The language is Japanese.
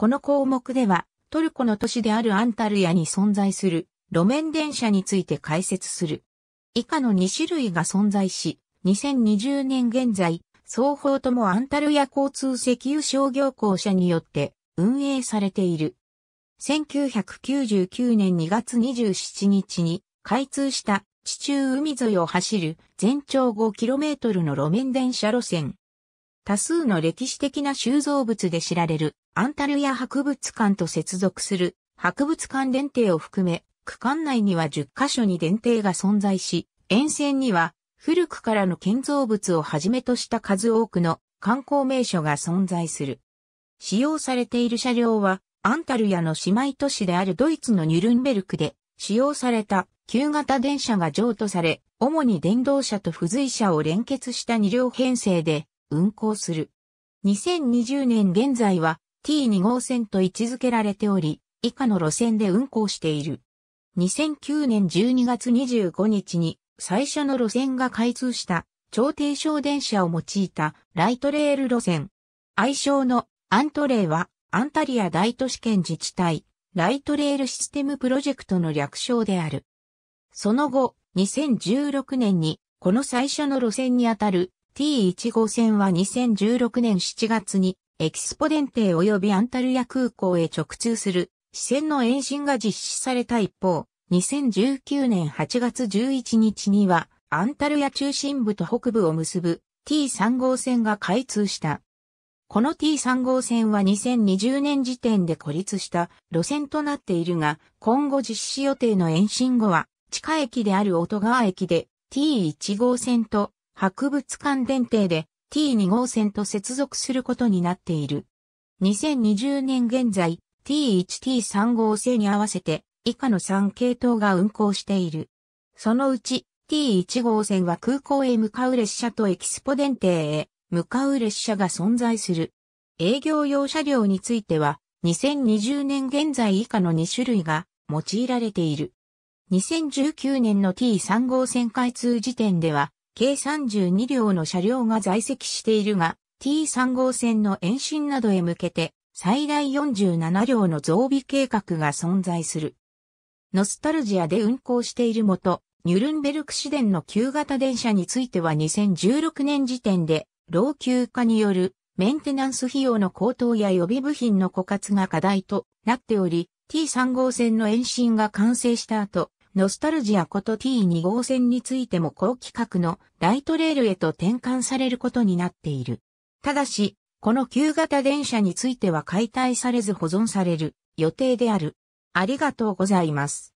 この項目では、トルコの都市であるアンタルヤに存在する路面電車について解説する。以下の2種類が存在し、2020年現在、双方ともアンタルヤ交通石油商業公社によって運営されている。1999年2月27日に開通した地中海沿いを走る全長 5km の路面電車路線。多数の歴史的な収蔵物で知られるアンタルヤ博物館と接続する博物館電停を含め、区間内には10カ所に電停が存在し、沿線には古くからの建造物をはじめとした数多くの観光名所が存在する。使用されている車両は、アンタルヤの姉妹都市であるドイツのニュルンベルクで使用された旧型電車が譲渡され、主に電動車と付随車を連結した2両編成で運行する。2020年現在は T2 号線と位置づけられており、以下の路線で運行している。2009年12月25日に最初の路線が開通した超低床電車を用いたライトレール路線。愛称のアントレイはアンタリア大都市圏自治体ライトレールシステムプロジェクトの略称である。その後、2016年にこの最初の路線にあたる T1 号線は2016年7月にエキスポデンテ及びアンタルヤ空港へ直通する、支線の延伸が実施された一方、2019年8月11日には、アンタルヤ中心部と北部を結ぶ T3 号線が開通した。この T3 号線は2020年時点で孤立した路線となっているが、今後実施予定の延伸後は、地下駅である音川駅で T1 号線と博物館電停で T2 号線と接続することになっている。2020年現在、T1T3 号線に合わせて以下の3系統が運行している。そのうち T1 号線は空港へ向かう列車とエキスポ電停へ向かう列車が存在する。営業用車両については2020年現在以下の2種類が用いられている。2019年の T3 号線開通時点では計32両の車両が在籍しているが、T3 号線の延伸などへ向けて、最大47両の増備計画が存在する。ノスタルジアで運行しているもと、ニュルンベルク市電の旧型電車については2016年時点で、老朽化によるメンテナンス費用の高騰や予備部品の枯渇が課題となっており、T3 号線の延伸が完成した後、ノスタルジアこと T2 号線についても高規格のライトレールへと転換されることになっている。ただし、この旧型電車については解体されず保存される予定である。ありがとうございます。